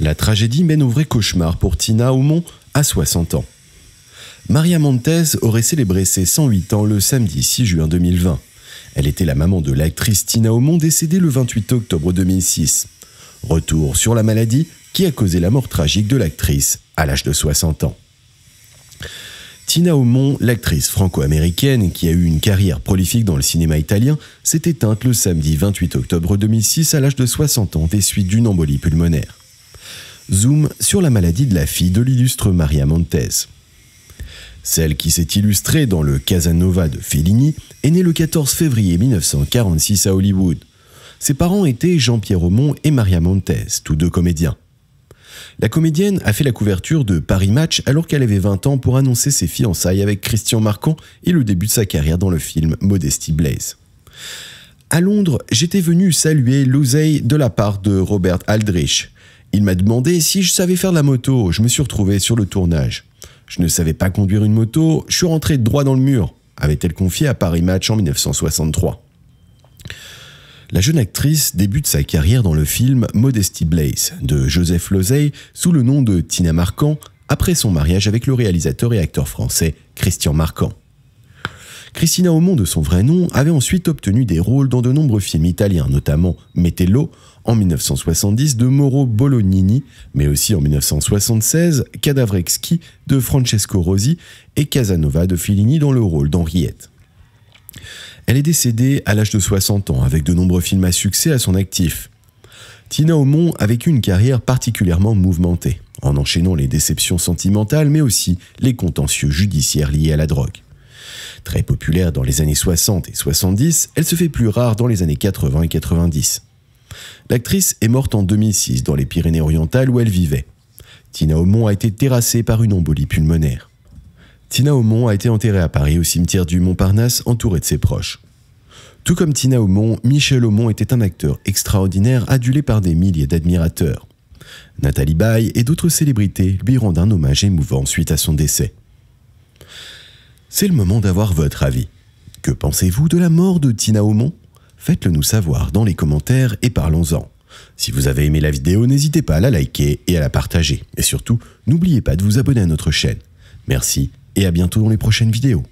La tragédie mène au vrai cauchemar pour Tina Aumont à 60 ans. Maria Montez aurait célébré ses 108 ans le samedi 6 juin 2020. Elle était la maman de l'actrice Tina Aumont décédée le 28 octobre 2006. Retour sur la maladie qui a causé la mort tragique de l'actrice à l'âge de 60 ans. Tina Aumont, l'actrice franco-américaine qui a eu une carrière prolifique dans le cinéma italien, s'est éteinte le samedi 28 octobre 2006 à l'âge de 60 ans des suites d'une embolie pulmonaire zoom sur la maladie de la fille de l'illustre Maria Montez. Celle qui s'est illustrée dans le Casanova de Fellini est née le 14 février 1946 à Hollywood. Ses parents étaient Jean-Pierre Aumont et Maria Montez, tous deux comédiens. La comédienne a fait la couverture de Paris Match alors qu'elle avait 20 ans pour annoncer ses fiançailles avec Christian Marcon et le début de sa carrière dans le film Modesty Blaze. À Londres, j'étais venu saluer l'oseille de la part de Robert Aldrich, il m'a demandé si je savais faire la moto. Je me suis retrouvé sur le tournage. Je ne savais pas conduire une moto. Je suis rentré droit dans le mur, avait-elle confié à Paris Match en 1963. La jeune actrice débute sa carrière dans le film Modesty Blaze de Joseph Losey sous le nom de Tina Marquand après son mariage avec le réalisateur et acteur français Christian Marquand. Christina Aumont, de son vrai nom, avait ensuite obtenu des rôles dans de nombreux films italiens, notamment Metello en 1970 de Mauro Bolognini, mais aussi en 1976 exquis » de Francesco Rosi et Casanova de Fellini dans le rôle d'Henriette. Elle est décédée à l'âge de 60 ans, avec de nombreux films à succès à son actif. Tina Aumont a vécu une carrière particulièrement mouvementée, en enchaînant les déceptions sentimentales mais aussi les contentieux judiciaires liés à la drogue. Très populaire dans les années 60 et 70, elle se fait plus rare dans les années 80 et 90. L'actrice est morte en 2006 dans les Pyrénées-Orientales où elle vivait. Tina Aumont a été terrassée par une embolie pulmonaire. Tina Aumont a été enterrée à Paris au cimetière du Montparnasse entourée de ses proches. Tout comme Tina Aumont, Michel Aumont était un acteur extraordinaire adulé par des milliers d'admirateurs. Nathalie Baye et d'autres célébrités lui rendent un hommage émouvant suite à son décès. C'est le moment d'avoir votre avis. Que pensez-vous de la mort de Tina Aumont Faites-le nous savoir dans les commentaires et parlons-en. Si vous avez aimé la vidéo, n'hésitez pas à la liker et à la partager. Et surtout, n'oubliez pas de vous abonner à notre chaîne. Merci et à bientôt dans les prochaines vidéos.